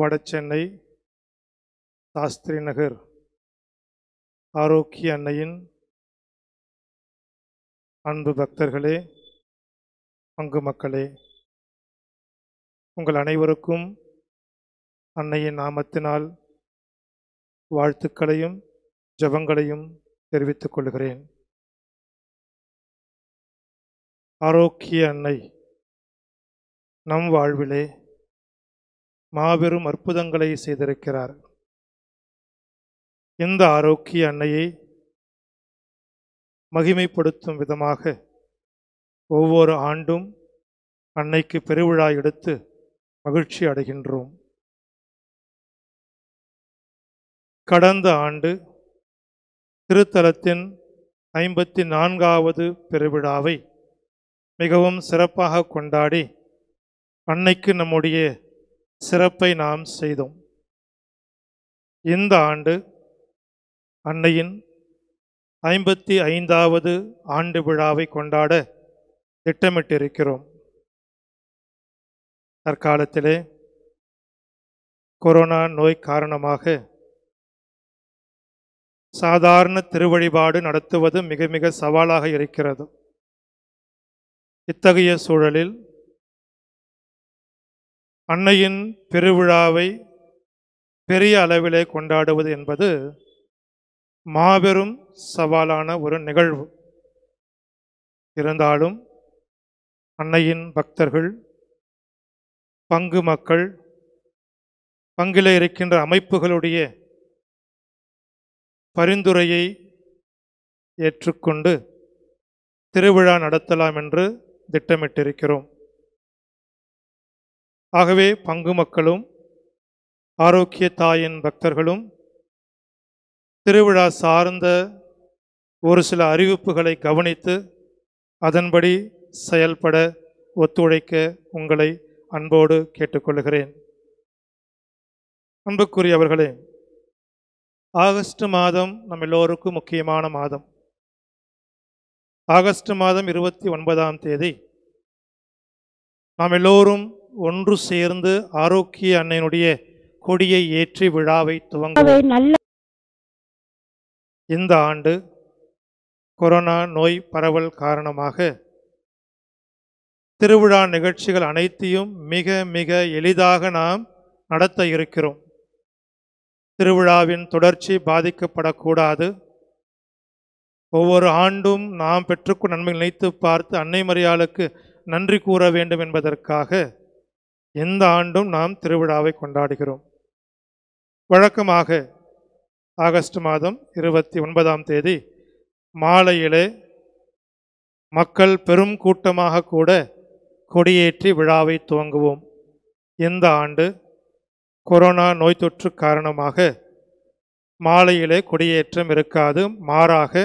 வடச்சென்னை சாஸ்திரி நகர் ஆரோக்கிய அன்னையின் அன்பு பக்தர்களே பங்கு மக்களே உங்கள் அனைவருக்கும் அன்னையின் நாமத்தினால் வாழ்த்துக்களையும் ஜபங்களையும் தெரிவித்துக் கொள்கிறேன் ஆரோக்கிய அன்னை நம் வாழ்விலே மாபெரும் அற்புதங்களை செய்திருக்கிறார் இந்த ஆரோக்கிய அன்னையை மகிமைப்படுத்தும் விதமாக ஒவ்வொரு ஆண்டும் அன்னைக்கு பெருவிழா எடுத்து மகிழ்ச்சி அடைகின்றோம் கடந்த ஆண்டு திருத்தலத்தின் ஐம்பத்தி நான்காவது பெருவிழாவை மிகவும் சிறப்பாக கொண்டாடி அன்னைக்கு நம்முடைய சிறப்பை நாம் செய்தோம் இந்த ஆண்டு அன்னையின் ஐம்பத்தி ஐந்தாவது ஆண்டு விழாவை கொண்டாட திட்டமிட்டிருக்கிறோம் தற்காலத்திலே கொரோனா நோய் காரணமாக சாதாரண திருவழிபாடு நடத்துவது மிக மிக சவாலாக இருக்கிறது இத்தகைய சூழலில் அன்னையின் பெருவிழாவை பெரிய அளவிலே கொண்டாடுவது என்பது மாபெரும் சவாலான ஒரு நிகழ்வு இருந்தாலும் அன்னையின் பக்தர்கள் பங்கு மக்கள் பங்கிலே இருக்கின்ற அமைப்புகளுடைய பரிந்துரையை ஏற்றுக்கொண்டு திருவிழா நடத்தலாம் என்று திட்டமிட்டிருக்கிறோம் ஆகவே பங்கு மக்களும் ஆரோக்கிய தாயின் பக்தர்களும் திருவிழா சார்ந்த ஒரு சில அறிவிப்புகளை கவனித்து அதன்படி செயல்பட ஒத்துழைக்க உங்களை அன்போடு கேட்டுக்கொள்கிறேன் அன்புக்குரியவர்களே ஆகஸ்ட் மாதம் நம்ம எல்லோருக்கும் முக்கியமான மாதம் ஆகஸ்ட் மாதம் இருபத்தி ஒன்பதாம் தேதி நாம் எல்லோரும் ஒன்று சேர்ந்து ஆரோக்கிய அன்னையினுடைய கொடியை ஏற்றி விழாவை துவங்க இந்த ஆண்டு கொரோனா நோய் பரவல் காரணமாக திருவிழா நிகழ்ச்சிகள் அனைத்தையும் மிக மிக எளிதாக நாம் நடத்த இருக்கிறோம் திருவிழாவின் தொடர்ச்சி பாதிக்கப்படக்கூடாது ஒவ்வொரு ஆண்டும் நாம் பெற்றுக்கும் நன்மை நினைத்து பார்த்து அன்னை மரியாளுக்கு நன்றி கூற வேண்டும் என்பதற்காக எந்த ஆண்டும் நாம் திருவிழாவை கொண்டாடுகிறோம் வழக்கமாக ஆகஸ்ட் மாதம் இருபத்தி ஒன்பதாம் தேதி மாலையிலே மக்கள் பெரும் கூட்டமாக கூட கொடியேற்றி விழாவை துவங்குவோம் இந்த ஆண்டு கொரோனா நோய் தொற்று காரணமாக மாலையிலே கொடியேற்றம் இருக்காது மாறாக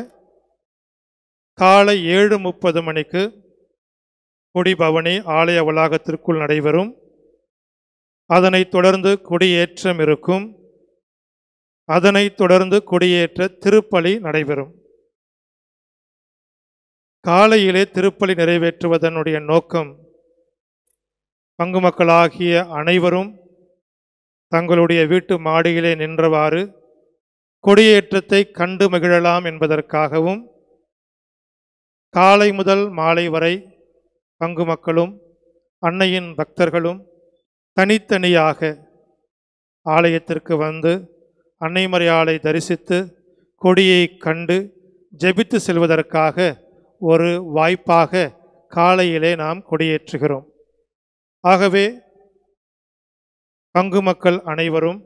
காலை ஏழு முப்பது மணிக்கு குடிபவனி ஆலய வளாகத்திற்குள் நடைபெறும் அதனைத் தொடர்ந்து கொடியேற்றம் இருக்கும் அதனைத் தொடர்ந்து கொடியேற்ற திருப்பலி நடைபெறும் காலையிலே திருப்பலி நிறைவேற்றுவதனுடைய நோக்கம் பங்கு மக்களாகிய அனைவரும் தங்களுடைய வீட்டு மாடியிலே நின்றவாறு கொடியேற்றத்தை கண்டு மகிழலாம் என்பதற்காகவும் காலை முதல் மாலை வரை பங்கு மக்களும் அன்னையின் பக்தர்களும் தனித்தனியாக ஆலயத்திற்கு வந்து அன்னைமறையாளை தரிசித்து கொடியை கண்டு ஜெபித்து செல்வதற்காக ஒரு வாய்ப்பாக காலையிலே நாம் கொடியேற்றுகிறோம் ஆகவே பங்கு மக்கள் அனைவரும்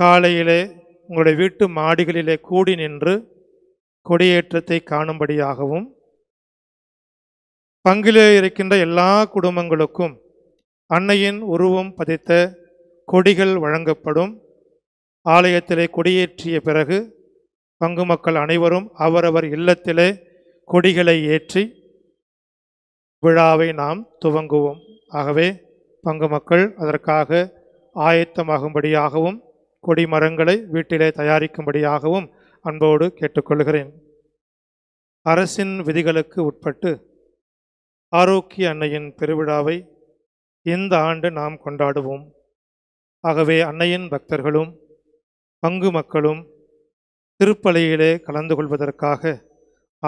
காலையிலே உங்களுடைய வீட்டு மாடிகளிலே கூடி நின்று கொடியேற்றத்தை காணும்படியாகவும் பங்கிலே இருக்கின்ற எல்லா குடும்பங்களுக்கும் அன்னையின் உருவம் பதித்த கொடிகள் வழங்கப்படும் ஆலயத்திலே கொடியேற்றிய பிறகு பங்கு மக்கள் அனைவரும் அவரவர் இல்லத்திலே கொடிகளை ஏற்றி விழாவை நாம் துவங்குவோம் ஆகவே பங்கு மக்கள் அதற்காக ஆயத்தமாகும்படியாகவும் கொடி மரங்களை வீட்டிலே தயாரிக்கும்படியாகவும் அன்போடு கேட்டுக்கொள்கிறேன் அரசின் விதிகளுக்கு உட்பட்டு ஆரோக்கிய அன்னையின் பெருவிழாவை இந்த ஆண்டு நாம் கொண்டாடுவோம் ஆகவே அன்னையின் பக்தர்களும் பங்கு மக்களும் திருப்பலையிலே கலந்து கொள்வதற்காக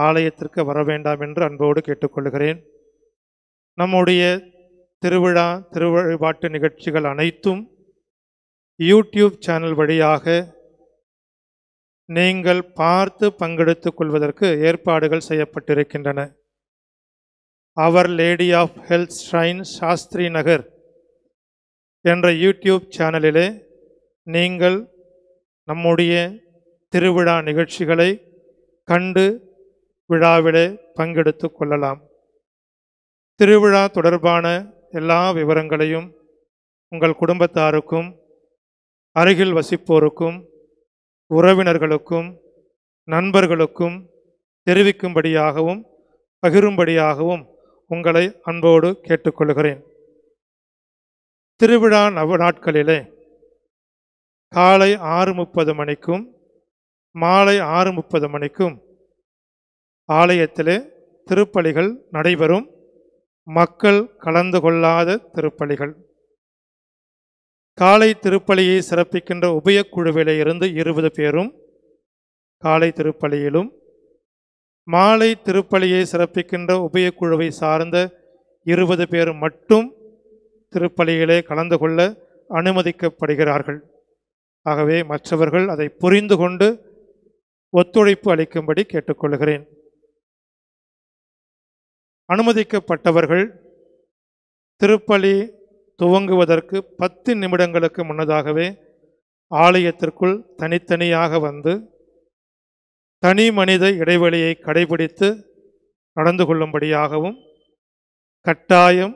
ஆலயத்திற்கு வர வேண்டாம் என்று அன்போடு கேட்டுக்கொள்கிறேன் நம்முடைய திருவிழா திருவழிபாட்டு நிகழ்ச்சிகள் அனைத்தும் யூடியூப் சேனல் வழியாக நீங்கள் பார்த்து பங்கெடுத்துக் கொள்வதற்கு ஏற்பாடுகள் செய்யப்பட்டிருக்கின்றன அவர் lady of health shrine Shastri Nagar என்ற யூடியூப் சேனலிலே நீங்கள் நம்முடைய திருவிழா நிகழ்ச்சிகளை கண்டு விழாவிலே பங்கெடுத்து கொள்ளலாம் திருவிழா தொடர்பான எல்லா விவரங்களையும் உங்கள் குடும்பத்தாருக்கும் அருகில் வசிப்போருக்கும் உறவினர்களுக்கும் நண்பர்களுக்கும் தெரிவிக்கும்படியாகவும் பகிரும்படியாகவும் உங்களை அன்போடு கேட்டுக்கொள்கிறேன் திருவிழா நவ நாட்களிலே காலை ஆறு முப்பது மணிக்கும் மாலை ஆறு முப்பது மணிக்கும் ஆலயத்திலே திருப்பலிகள் நடைபெறும் மக்கள் கலந்து கொள்ளாத திருப்பலிகள் காலை திருப்பலியை சிறப்பிக்கின்ற உபயக்குழுவிலே இருந்து இருபது பேரும் காலை திருப்பலியிலும் மாலை திருப்பலியை சிறப்பிக்கின்ற உபயக்குழுவை சார்ந்த இருபது பேர் மட்டும் திருப்பலியிலே கலந்து கொள்ள அனுமதிக்கப்படுகிறார்கள் ஆகவே மற்றவர்கள் அதை புரிந்து கொண்டு ஒத்துழைப்பு அளிக்கும்படி கேட்டுக்கொள்கிறேன் அனுமதிக்கப்பட்டவர்கள் திருப்பலி துவங்குவதற்கு பத்து நிமிடங்களுக்கு முன்னதாகவே ஆலயத்திற்குள் தனித்தனியாக வந்து தனி மனித இடைவெளியை கடைபிடித்து நடந்து கொள்ளும்படியாகவும் கட்டாயம்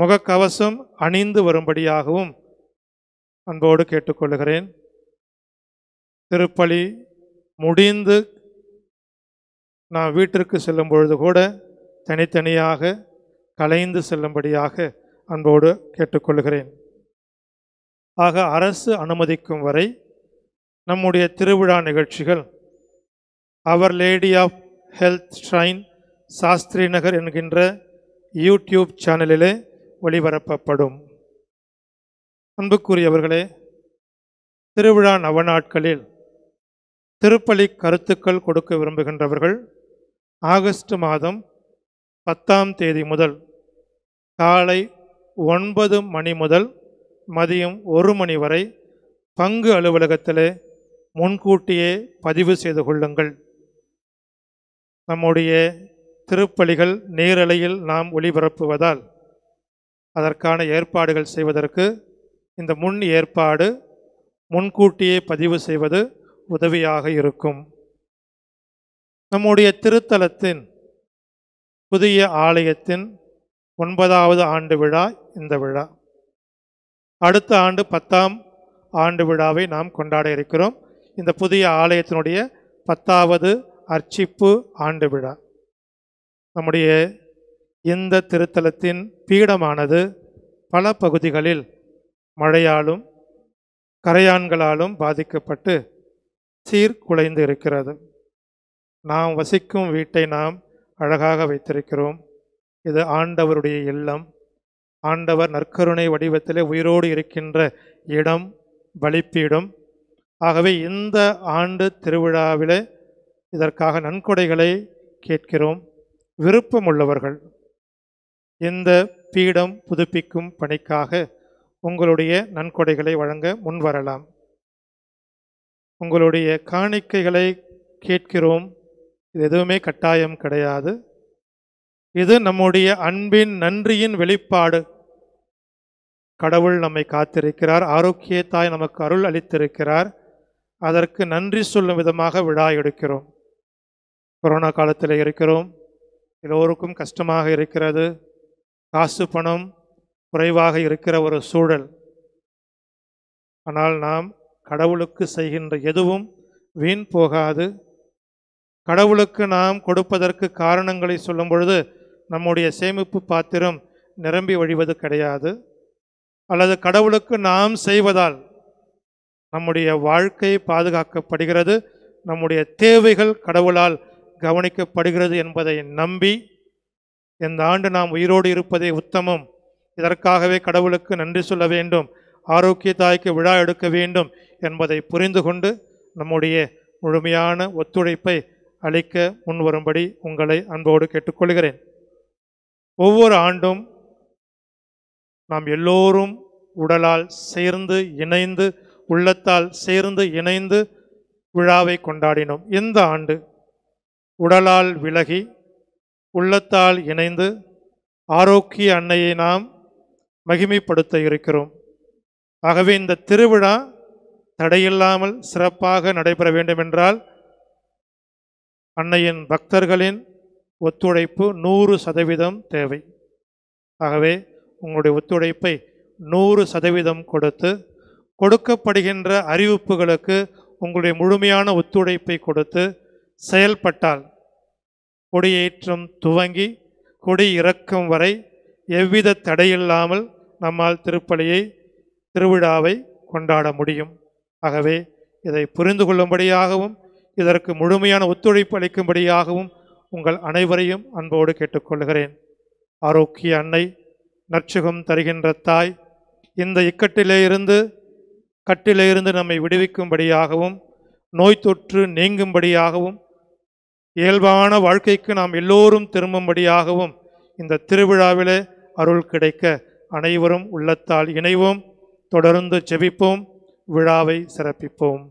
முகக்கவசம் அணிந்து வரும்படியாகவும் அன்போடு கேட்டுக்கொள்கிறேன் திருப்பலி முடிந்து நான் வீட்டிற்கு செல்லும் பொழுது கூட தனித்தனியாக கலைந்து செல்லும்படியாக அன்போடு கேட்டுக்கொள்கிறேன் ஆக அரசு அனுமதிக்கும் வரை நம்முடைய திருவிழா நிகழ்ச்சிகள் அவர் lady of health shrine Shastri Nagar என்கின்ற யூடியூப் சேனலிலே ஒளிபரப்பப்படும் அன்புக்குரியவர்களே திருவிழா நவநாட்களில் திருப்பலி கருத்துக்கள் கொடுக்க விரும்புகின்றவர்கள் ஆகஸ்ட் மாதம் பத்தாம் தேதி முதல் காலை ஒன்பது மணி முதல் மதியம் ஒரு மணி வரை பங்கு அலுவலகத்திலே முன்கூட்டியே பதிவு செய்து கொள்ளுங்கள் நம்முடைய திருப்பலிகள் நீரலையில் நாம் ஒளிபரப்புவதால் அதற்கான ஏற்பாடுகள் செய்வதற்கு இந்த முன் ஏற்பாடு முன்கூட்டியே பதிவு செய்வது உதவியாக இருக்கும் நம்முடைய திருத்தலத்தின் புதிய ஆலயத்தின் ஒன்பதாவது ஆண்டு விழா இந்த விழா அடுத்த ஆண்டு பத்தாம் ஆண்டு விழாவை நாம் கொண்டாட இருக்கிறோம் இந்த புதிய ஆலயத்தினுடைய பத்தாவது அர்ச்சிப்பு ஆண்டு விழா நம்முடைய இந்த திருத்தலத்தின் பீடமானது பல பகுதிகளில் மழையாலும் கரையான்களாலும் பாதிக்கப்பட்டு சீர்குலைந்து இருக்கிறது நாம் வசிக்கும் வீட்டை நாம் அழகாக வைத்திருக்கிறோம் இது ஆண்டவருடைய இல்லம் ஆண்டவர் நற்கருணை வடிவத்திலே உயிரோடு இருக்கின்ற இடம் பலிப்பீடும் ஆகவே இந்த ஆண்டு திருவிழாவில் இதற்காக நன்கொடைகளை கேட்கிறோம் விருப்பம் உள்ளவர்கள் இந்த பீடம் புதுப்பிக்கும் பணிக்காக உங்களுடைய நன்கொடைகளை வழங்க முன்வரலாம் உங்களுடைய காணிக்கைகளை கேட்கிறோம் இது எதுவுமே கட்டாயம் கிடையாது இது நம்முடைய அன்பின் நன்றியின் வெளிப்பாடு கடவுள் நம்மை காத்திருக்கிறார் ஆரோக்கியத்தாய் நமக்கு அருள் அளித்திருக்கிறார் அதற்கு நன்றி சொல்லும் விதமாக விழா எடுக்கிறோம் கொரோனா காலத்தில் இருக்கிறோம் எல்லோருக்கும் கஷ்டமாக இருக்கிறது காசு பணம் குறைவாக இருக்கிற ஒரு சூழல் ஆனால் நாம் கடவுளுக்கு செய்கின்ற எதுவும் வீண் போகாது கடவுளுக்கு நாம் கொடுப்பதற்கு காரணங்களை சொல்லும் பொழுது நம்முடைய சேமிப்பு பாத்திரம் நிரம்பி வழிவது கிடையாது அல்லது கடவுளுக்கு நாம் செய்வதால் நம்முடைய வாழ்க்கை பாதுகாக்கப்படுகிறது நம்முடைய தேவைகள் கடவுளால் கவனிக்கப்படுகிறது என்பதை நம்பி இந்த ஆண்டு நாம் உயிரோடு இருப்பதே உத்தமம் இதற்காகவே கடவுளுக்கு நன்றி சொல்ல வேண்டும் ஆரோக்கிய தாய்க்கு விழா எடுக்க வேண்டும் என்பதை புரிந்து கொண்டு நம்முடைய முழுமையான ஒத்துழைப்பை அளிக்க முன்வரும்படி உங்களை அன்போடு கேட்டுக்கொள்கிறேன் ஒவ்வொரு ஆண்டும் நாம் எல்லோரும் உடலால் சேர்ந்து இணைந்து உள்ளத்தால் சேர்ந்து இணைந்து விழாவை கொண்டாடினோம் இந்த ஆண்டு உடலால் விலகி உள்ளத்தால் இணைந்து ஆரோக்கிய அன்னையை நாம் மகிமைப்படுத்த இருக்கிறோம் ஆகவே இந்த திருவிழா தடையில்லாமல் சிறப்பாக நடைபெற வேண்டுமென்றால் அன்னையின் பக்தர்களின் ஒத்துழைப்பு நூறு சதவீதம் தேவை ஆகவே உங்களுடைய ஒத்துழைப்பை நூறு சதவீதம் கொடுத்து கொடுக்கப்படுகின்ற அறிவிப்புகளுக்கு உங்களுடைய முழுமையான ஒத்துழைப்பை கொடுத்து செயல்பட்டால் கொடியேற்றம் துவங்கி கொடி இறக்கும் வரை எவ்வித தடையில்லாமல் நம்மால் திருப்பலியை திருவிழாவை கொண்டாட முடியும் ஆகவே இதை புரிந்து கொள்ளும்படியாகவும் இதற்கு முழுமையான ஒத்துழைப்பு அளிக்கும்படியாகவும் உங்கள் அனைவரையும் அன்போடு கேட்டுக்கொள்கிறேன் ஆரோக்கிய அன்னை நற்சுகம் தருகின்ற தாய் இந்த இக்கட்டிலே இருந்து கட்டிலே இருந்து நம்மை விடுவிக்கும்படியாகவும் நோய் தொற்று நீங்கும்படியாகவும் இயல்பான வாழ்க்கைக்கு நாம் எல்லோரும் திரும்பும்படியாகவும் இந்த திருவிழாவிலே அருள் கிடைக்க அனைவரும் உள்ளத்தால் இணைவோம் தொடர்ந்து ஜெபிப்போம் விழாவை சிறப்பிப்போம்